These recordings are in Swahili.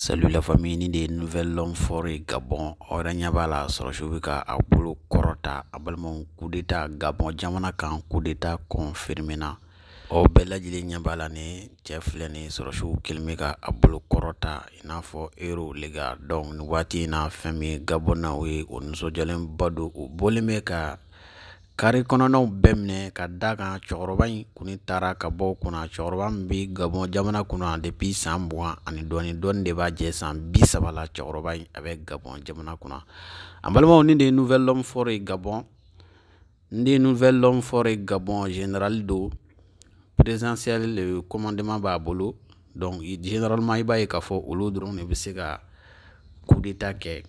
Salut la famille ni de nouvelle homme fort Gabon aw yɛrɛ ɲɛ b'a la sɔrɔsiw bɛ ka a bolo kɔrɔta a balimaw coup d'État Gabon jamana kan coup d'État confirmé na aw bɛɛ lajɛlen ɲɛ b'a la ni cɛ filɛ ni sɔrɔsiw kɛlen bɛ ka a bolo kɔrɔta i n'a fɔ euro liga donc nin waati in na fɛn min Gabon na o ye o nisɔndiyalenba don o bɔlen bɛ ka Kare kɔnɔnaw bɛɛ minɛ ka d'a kan cɛkɔrɔba in kun taara ka bɔ kunna cɛkɔrɔba min bɛ gabɔ jamana kunna depi san mugan ani dɔɔnin dɔɔnin de b'a jɛ san bi saba la cɛkɔrɔba in a bɛ gabɔn jamana kunna an balimaw ni de ye nouvelle homme fort e gabɔn n de ye nouvelle homme fort ye gabɔn général don présidentiel le commandement b'a bolo donc généralement i b'a ye k'a fɔ olu dɔrɔn de bɛ se ka coup kɛ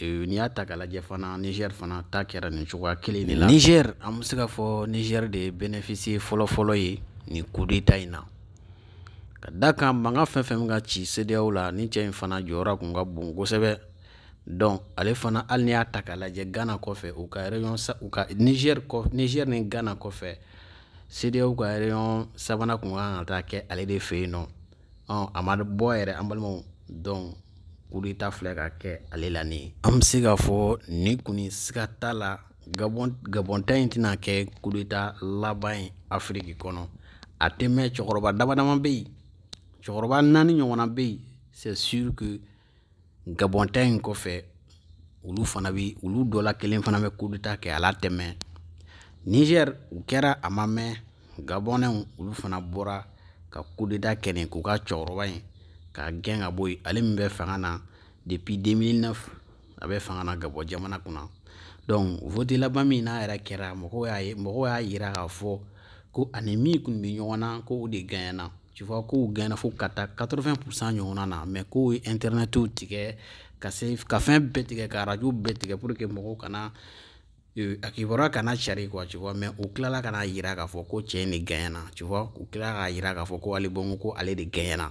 Eh, n'i y'a ta ka lajɛ fana niger fana ta kɛra nin cogoya kelen de la niger an be se ka fɔ niger de ye bénéficier fɔlɔfɔlɔ ye nin kudeta in na ka da kan manga fɛn fɛn min ka ci sedeyaw la ni cɛ fana jɔyɔrɔ kun ka bon kosɛbɛ donc ale fana hali ni y'a ta ka lajɛ gana kɔfɛ u ka région u ka niger kɔ niger ni gana kɔfɛ sedeyaw ka région sabana kun kan ka taa kɛ ale de fe yen nɔ ɔ a ma bɔ yɛrɛ an balimaw donc kuru ta filɛ ka kɛ ale la nin an bɛ se k'a fɔ nin kɔni siga t'a la gabɔn gabɔnta in tɛna kɛ kudeta laban ye afiriki kɔnɔ a tɛ mɛn cɛkɔrɔba dama dama yen cɛkɔrɔba naani ɲɔgɔnna bɛ yen c'est sûr que gabɔnta in kɔfɛ olu fana bi olu dɔ la kelen fana bɛ kudeta kɛ ala tɛ mɛn nizɛri u kɛra a ma mɛn gabɔnɛw olu fana bɔra ka kudeta kɛ nin k'u ka cɛkɔrɔba in k'a gɛn ka bɔ yen ale min bɛ fanga na depuis 2009 a bɛ fanga na gabɔ jamana kunna donc vote laban min n'a yɛrɛ kɛra mɔgɔw y'a ye mɔgɔw y'a yira k'a fɔ ko ani min kun bɛ ɲɔgɔn na ko o de gagné tu vois kow gagné fo ka taa 80 % ɲɔgɔnna na mais kow ye internet tigɛ ka se ka fɛn bɛɛ tigɛ ka radio bɛɛ tigɛ pour que mɔgɔw kana euh, a kibaruya kana cari quoi tu vois mais u tilala ka n'a yira k'a fɔ ko cɛ in de gagné na tu vois u tilala k'a yira k'a fɔ ko Ali Bongo ko ale de gagné na